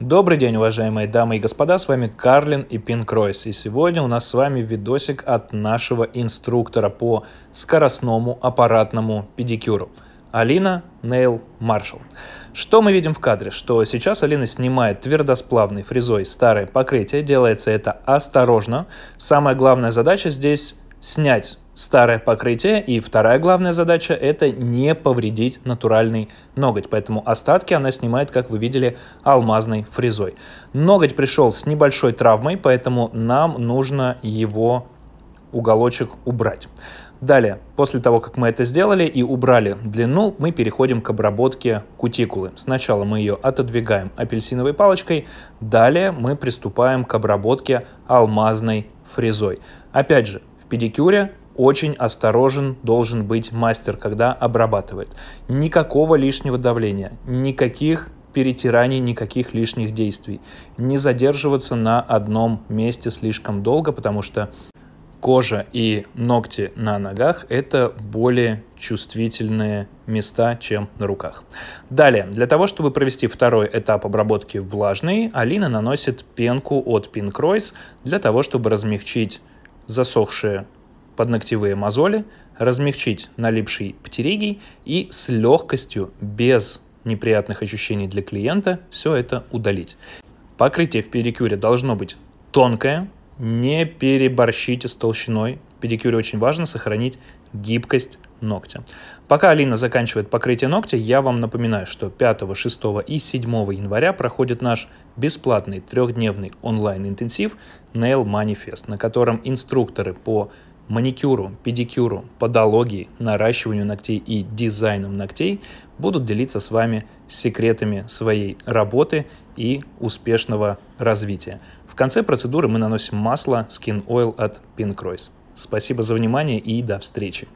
Добрый день, уважаемые дамы и господа, с вами Карлин и Пинкройс, и сегодня у нас с вами видосик от нашего инструктора по скоростному аппаратному педикюру. Алина Нейл Маршал. Что мы видим в кадре? Что сейчас Алина снимает твердосплавной фрезой старое покрытие, делается это осторожно. Самая главная задача здесь снять старое покрытие. И вторая главная задача – это не повредить натуральный ноготь. Поэтому остатки она снимает, как вы видели, алмазной фрезой. Ноготь пришел с небольшой травмой, поэтому нам нужно его уголочек убрать. Далее, после того, как мы это сделали и убрали длину, мы переходим к обработке кутикулы. Сначала мы ее отодвигаем апельсиновой палочкой, далее мы приступаем к обработке алмазной фрезой. Опять же, в педикюре очень осторожен должен быть мастер, когда обрабатывает. Никакого лишнего давления, никаких перетираний, никаких лишних действий. Не задерживаться на одном месте слишком долго, потому что кожа и ногти на ногах – это более чувствительные места, чем на руках. Далее, для того, чтобы провести второй этап обработки влажной, Алина наносит пенку от Pink Royce для того, чтобы размягчить засохшие подногтевые мозоли, размягчить налипший птеригий и с легкостью, без неприятных ощущений для клиента, все это удалить. Покрытие в педикюре должно быть тонкое, не переборщите с толщиной. В педикюре очень важно сохранить гибкость ногтя. Пока Алина заканчивает покрытие ногтя, я вам напоминаю, что 5, 6 и 7 января проходит наш бесплатный трехдневный онлайн-интенсив Nail Manifest, на котором инструкторы по маникюру, педикюру, подологии, наращиванию ногтей и дизайном ногтей будут делиться с вами секретами своей работы и успешного развития. В конце процедуры мы наносим масло Skin Oil от Pinkroyce. Спасибо за внимание и до встречи!